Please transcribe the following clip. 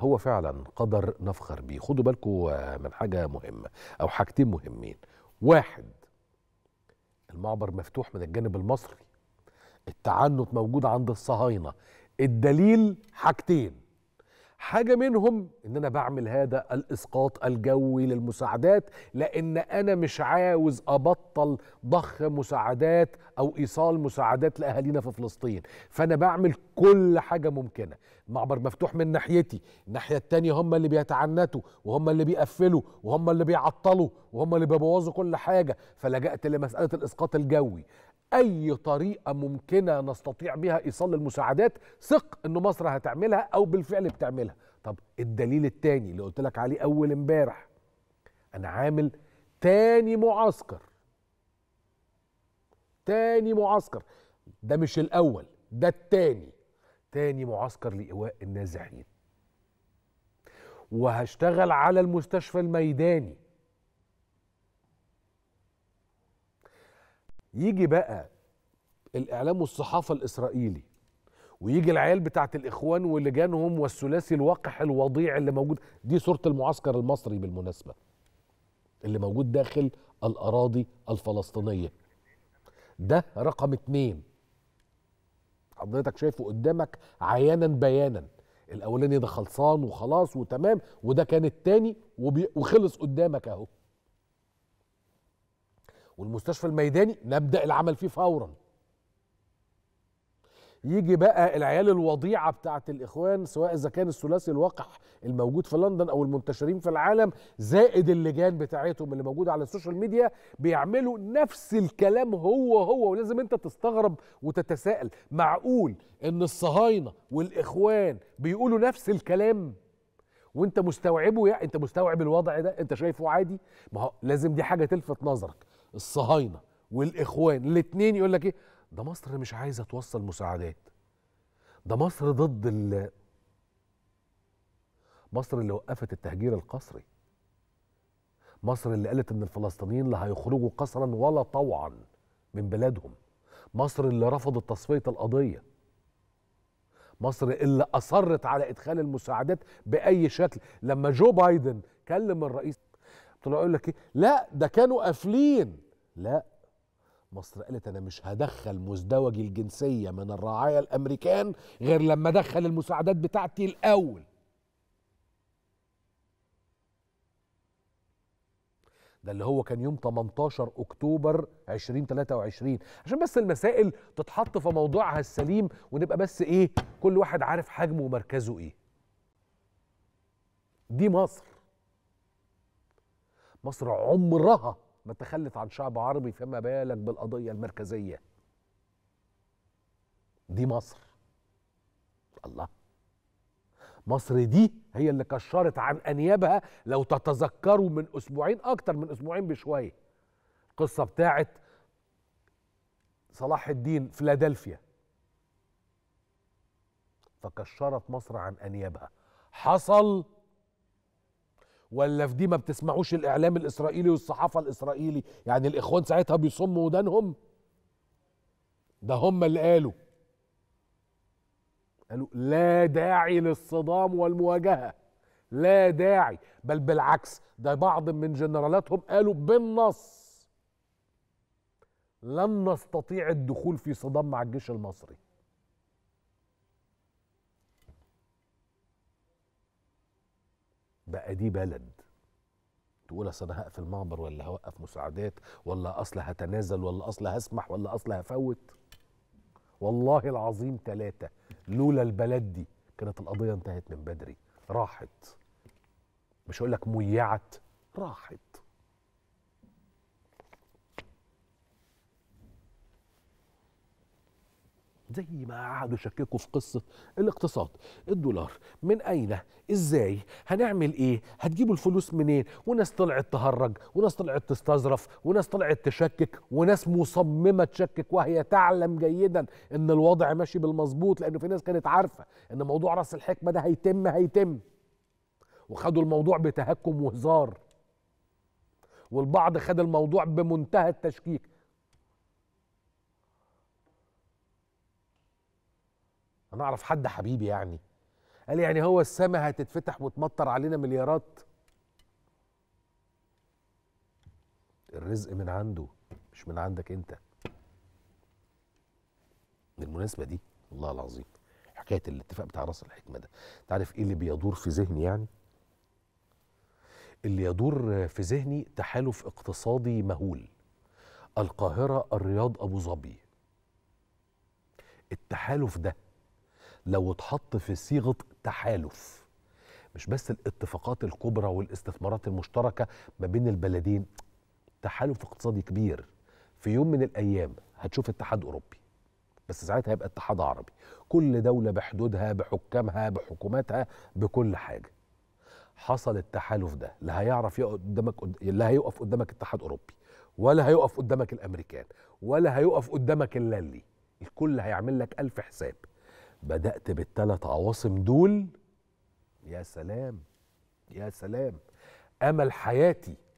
هو فعلا قدر نفخر بيه خدوا بالكم من حاجه مهمه او حاجتين مهمين واحد المعبر مفتوح من الجانب المصري التعنت موجود عند الصهاينه الدليل حاجتين حاجه منهم ان انا بعمل هذا الاسقاط الجوي للمساعدات لان انا مش عاوز ابطل ضخ مساعدات او ايصال مساعدات لاهالينا في فلسطين فانا بعمل كل حاجه ممكنه معبر مفتوح من ناحيتي الناحيه التانية هم اللي بيتعنتوا وهم اللي بيقفلوا وهم اللي بيعطلوا وهم اللي بيبوظوا كل حاجه فلجأت لمساله الاسقاط الجوي اي طريقه ممكنه نستطيع بها ايصال المساعدات ثق ان مصر هتعملها او بالفعل بتعملها طب الدليل الثاني اللي قلت لك عليه اول امبارح انا عامل تاني معسكر تاني معسكر ده مش الاول ده التاني تاني معسكر لايواء النازحين وهشتغل على المستشفى الميداني يجي بقى الاعلام والصحافه الاسرائيلي ويجي العيال بتاعت الاخوان ولجانهم والثلاثي الوقح الوضيع اللي موجود دي صوره المعسكر المصري بالمناسبه اللي موجود داخل الاراضي الفلسطينيه ده رقم اتنين حضرتك شايفه قدامك عيانا بيانا الاولاني ده خلصان وخلاص وتمام وده كان التاني وخلص قدامك اهو والمستشفى الميداني نبدا العمل فيه فورا يجي بقى العيال الوضيعه بتاعه الاخوان سواء اذا كان الثلاثي الوقح الموجود في لندن او المنتشرين في العالم زائد اللجان بتاعتهم اللي موجوده على السوشيال ميديا بيعملوا نفس الكلام هو هو ولازم انت تستغرب وتتساءل معقول ان الصهاينه والاخوان بيقولوا نفس الكلام وانت مستوعبه يا انت مستوعب الوضع ده انت شايفه عادي ما هو لازم دي حاجه تلفت نظرك الصهاينه والاخوان الاثنين يقول لك ايه ده مصر مش عايزه توصل مساعدات ده مصر ضد ال مصر اللي وقفت التهجير القسري مصر اللي قالت ان الفلسطينيين لا هيخرجوا قسرا ولا طوعا من بلادهم مصر اللي رفضت تصفيه القضيه مصر اللي اصرت على ادخال المساعدات باي شكل لما جو بايدن كلم الرئيس طلع يقول لك ايه لا ده كانوا قافلين لا مصر قالت انا مش هدخل مزدوجي الجنسيه من الرعايا الامريكان غير لما ادخل المساعدات بتاعتي الاول ده اللي هو كان يوم 18 اكتوبر 2023 عشان بس المسائل تتحط في موضوعها السليم ونبقى بس ايه كل واحد عارف حجمه ومركزه ايه دي مصر مصر عمرها ما تخلت عن شعب عربي فما بالك بالقضية المركزية دي مصر الله مصر دي هي اللي كشرت عن أنيابها لو تتذكروا من أسبوعين أكتر من أسبوعين بشوية القصة بتاعت صلاح الدين فيلادلفيا فكشرت مصر عن أنيابها حصل ولا في دي ما بتسمعوش الاعلام الاسرائيلي والصحافه الاسرائيلي يعني الاخوان ساعتها بيصموا ودانهم ده هم اللي قالوا قالوا لا داعي للصدام والمواجهه لا داعي بل بالعكس ده بعض من جنرالاتهم قالوا بالنص لن نستطيع الدخول في صدام مع الجيش المصري دي بلد تقول اصل انا هقفل معبر ولا هوقف مساعدات ولا اصل هتنازل ولا اصل هسمح ولا اصل هفوت والله العظيم ثلاثه لولا البلد دي كانت القضيه انتهت من بدري راحت مش هقول لك ميعت راحت زي ما قعدوا يشككوا في قصه الاقتصاد الدولار من اين ازاي هنعمل ايه هتجيبوا الفلوس منين وناس طلعت تهرج وناس طلعت تستظرف وناس طلعت تشكك وناس مصممه تشكك وهي تعلم جيدا ان الوضع ماشي بالمظبوط لانه في ناس كانت عارفه ان موضوع راس الحكمه ده هيتم هيتم وخدوا الموضوع بتهكم وهزار والبعض خد الموضوع بمنتهى التشكيك نعرف اعرف حد حبيبي يعني قال يعني هو السماء هتتفتح وتمطر علينا مليارات الرزق من عنده مش من عندك انت بالمناسبه دي والله العظيم حكايه الاتفاق بتاع راس الحكمه ده تعرف ايه اللي بيدور في ذهني يعني اللي يدور في ذهني تحالف اقتصادي مهول القاهره الرياض ابو ظبي التحالف ده لو اتحط في صيغه تحالف مش بس الاتفاقات الكبرى والاستثمارات المشتركه ما بين البلدين تحالف اقتصادي كبير في يوم من الايام هتشوف اتحاد اوروبي بس ساعتها هيبقى اتحاد عربي كل دوله بحدودها بحكامها بحكوماتها بكل حاجه حصل التحالف ده لا هيعرف يقف قدامك لا هيقف قدامك اتحاد اوروبي ولا هيقف قدامك الامريكان ولا هيقف قدامك اللالي الكل هيعمل لك ألف حساب بدأت بالثلاث عواصم دول يا سلام يا سلام أمل حياتي